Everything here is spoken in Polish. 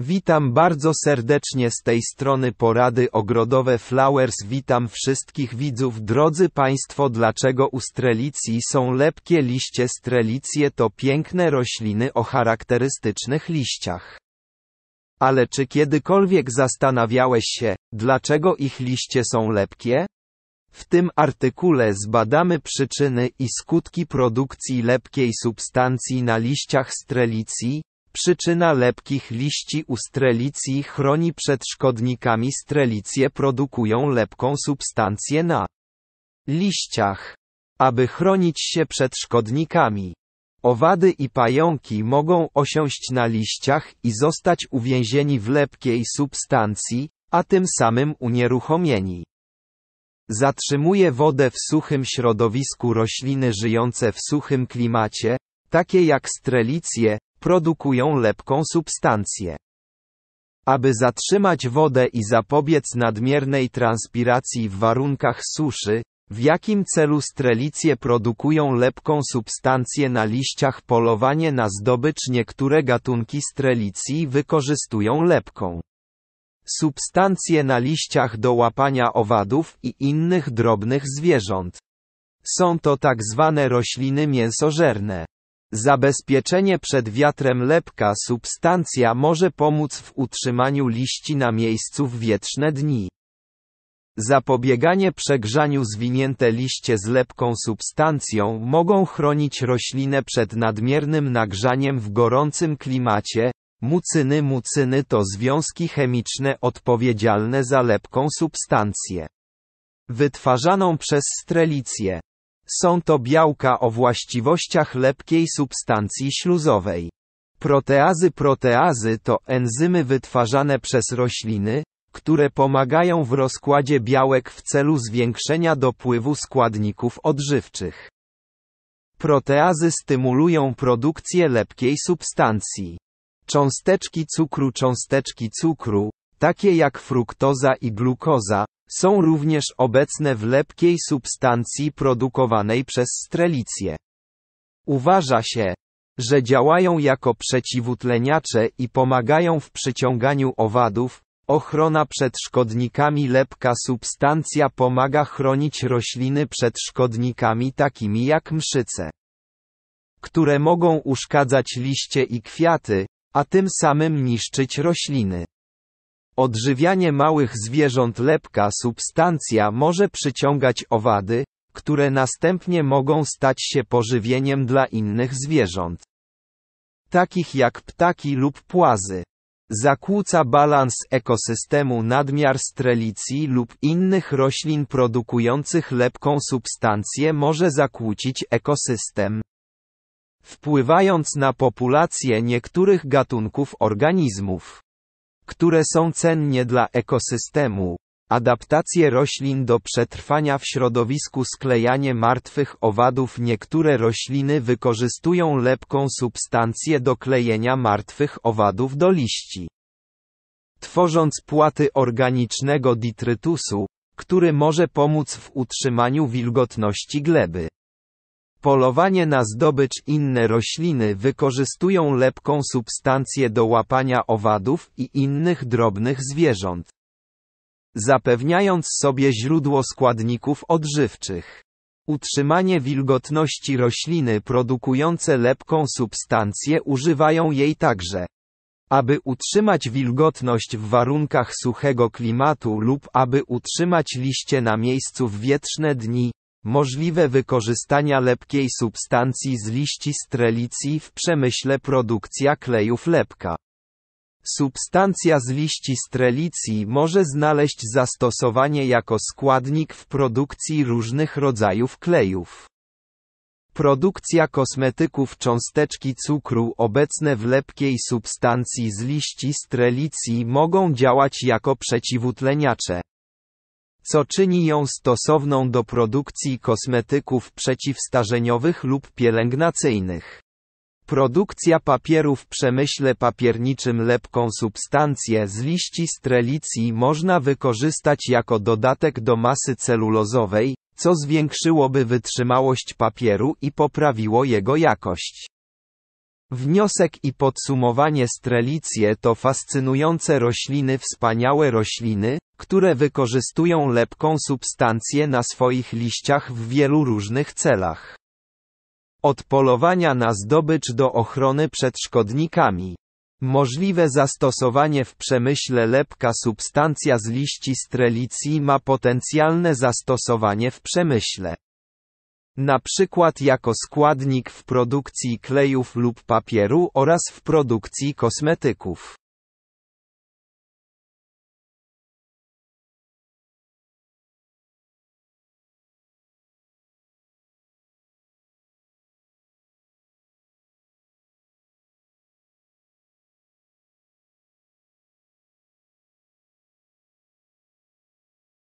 Witam bardzo serdecznie z tej strony porady ogrodowe Flowers. Witam wszystkich widzów. Drodzy Państwo, dlaczego u strelicji są lepkie liście? Strelicje to piękne rośliny o charakterystycznych liściach. Ale czy kiedykolwiek zastanawiałeś się, dlaczego ich liście są lepkie? W tym artykule zbadamy przyczyny i skutki produkcji lepkiej substancji na liściach strelicji, Przyczyna lepkich liści u strelicji chroni przed szkodnikami strelicje produkują lepką substancję na liściach, aby chronić się przed szkodnikami. Owady i pająki mogą osiąść na liściach i zostać uwięzieni w lepkiej substancji, a tym samym unieruchomieni. Zatrzymuje wodę w suchym środowisku rośliny żyjące w suchym klimacie, takie jak strelicje, produkują lepką substancję. Aby zatrzymać wodę i zapobiec nadmiernej transpiracji w warunkach suszy, w jakim celu strelicje produkują lepką substancję na liściach polowanie na zdobycz niektóre gatunki strelicji wykorzystują lepką substancję na liściach do łapania owadów i innych drobnych zwierząt. Są to tak zwane rośliny mięsożerne. Zabezpieczenie przed wiatrem lepka substancja może pomóc w utrzymaniu liści na miejscu w wietrzne dni. Zapobieganie przegrzaniu zwinięte liście z lepką substancją mogą chronić roślinę przed nadmiernym nagrzaniem w gorącym klimacie. Mucyny mucyny to związki chemiczne odpowiedzialne za lepką substancję wytwarzaną przez strelicję. Są to białka o właściwościach lepkiej substancji śluzowej. Proteazy Proteazy to enzymy wytwarzane przez rośliny, które pomagają w rozkładzie białek w celu zwiększenia dopływu składników odżywczych. Proteazy stymulują produkcję lepkiej substancji. Cząsteczki cukru Cząsteczki cukru, takie jak fruktoza i glukoza, są również obecne w lepkiej substancji produkowanej przez strelicję. Uważa się, że działają jako przeciwutleniacze i pomagają w przyciąganiu owadów, ochrona przed szkodnikami lepka substancja pomaga chronić rośliny przed szkodnikami takimi jak mszyce, które mogą uszkadzać liście i kwiaty, a tym samym niszczyć rośliny. Odżywianie małych zwierząt lepka substancja może przyciągać owady, które następnie mogą stać się pożywieniem dla innych zwierząt. Takich jak ptaki lub płazy. Zakłóca balans ekosystemu nadmiar strelicji lub innych roślin produkujących lepką substancję może zakłócić ekosystem. Wpływając na populację niektórych gatunków organizmów które są cennie dla ekosystemu. Adaptacje roślin do przetrwania w środowisku sklejanie martwych owadów Niektóre rośliny wykorzystują lepką substancję do klejenia martwych owadów do liści. Tworząc płaty organicznego ditrytusu, który może pomóc w utrzymaniu wilgotności gleby. Polowanie na zdobycz Inne rośliny wykorzystują lepką substancję do łapania owadów i innych drobnych zwierząt. Zapewniając sobie źródło składników odżywczych. Utrzymanie wilgotności rośliny produkujące lepką substancję używają jej także. Aby utrzymać wilgotność w warunkach suchego klimatu lub aby utrzymać liście na miejscu w wietrzne dni, Możliwe wykorzystania lepkiej substancji z liści strelicji w przemyśle produkcja klejów lepka. Substancja z liści strelicji może znaleźć zastosowanie jako składnik w produkcji różnych rodzajów klejów. Produkcja kosmetyków cząsteczki cukru obecne w lepkiej substancji z liści strelicji mogą działać jako przeciwutleniacze co czyni ją stosowną do produkcji kosmetyków przeciwstarzeniowych lub pielęgnacyjnych. Produkcja papieru w przemyśle papierniczym lepką substancję z liści strelicji można wykorzystać jako dodatek do masy celulozowej, co zwiększyłoby wytrzymałość papieru i poprawiło jego jakość. Wniosek i podsumowanie Strelicje to fascynujące rośliny wspaniałe rośliny, które wykorzystują lepką substancję na swoich liściach w wielu różnych celach. Od polowania na zdobycz do ochrony przed szkodnikami. Możliwe zastosowanie w przemyśle lepka substancja z liści strelicji ma potencjalne zastosowanie w przemyśle na przykład jako składnik w produkcji klejów lub papieru oraz w produkcji kosmetyków.